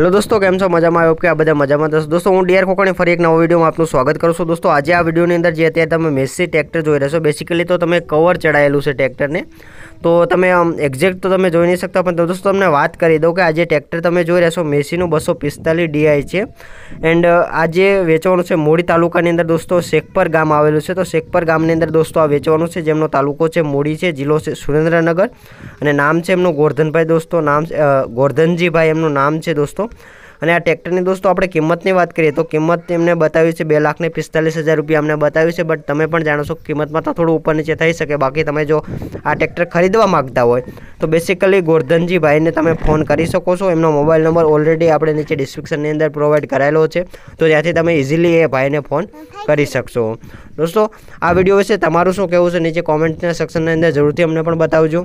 hello दोस्तों game से मजा म आयो ओके आप बड़ा मजा म दोस्तो हूं डीआर कोकणी फरीक न ओ वीडियो म आपनू स्वागत करू सो दोस्तों आज ये वीडियो ने अंदर जे आते तम मेसी ट्रैक्टर જોઈ રશો બેસિકલી તો તમે કવર ચડાયેલું છે ટ્રેક્ટર ને તો તમે એક્ઝેક્ટ તો તમે જોઈ ન શકતા પણ તો દોસ્તો हमने વાત કરી દો કે આ જે ટ્રેક્ટર તમે જોઈ રશો મેસી નું 245 DI છે એન્ડ આ જે વેચાણ છે મોડી તાલુકા ની અંદર દોસ્તો શેક પર ગામ આવેલું છે તો શેક પર ગામ ની અંદર દોસ્તો આ વેચાણ છે જેમનો તાલુકો છે મોડી છે જીલો છે સુરેન્દ્રનગર અને નામ છે એમનો ગોરધનભાઈ દોસ્તો નામ છે ગોરધનજીભાઈ એમનું નામ છે દોસ્તો અને આ ટ્રેક્ટર ની દોસ્તો આપણે કિંમત ની વાત કરીએ તો કિંમત તેમણે બતાવી છે 2,45,000 રૂપિયા અમને બતાવી છે બટ તમે પણ જાણો છો કે કિંમત માં તો થોડો ઉપર ને ચે થાય શકે બાકી તમે જો આ ટ્રેક્ટર ખરીદવા માંગતા હોય તો બેસિકલી ગોરધનજીભાઈ ને તમે ફોન કરી શકો છો એમનો મોબાઈલ નંબર ઓલરેડી આપણે નીચે ડિસ્ક્રિપ્શન ની અંદર પ્રોવાઇડ કરેલો છે તો જેથી તમે ઈઝીલી એ ભાઈ ને ફોન કરી શકશો દોસ્તો આ વિડિયો વિશે તમારું શું કહેવું છે નીચે કમેન્ટ્સ ના સેક્શન ની અંદર જરૂરથી અમને પણ બતાવજો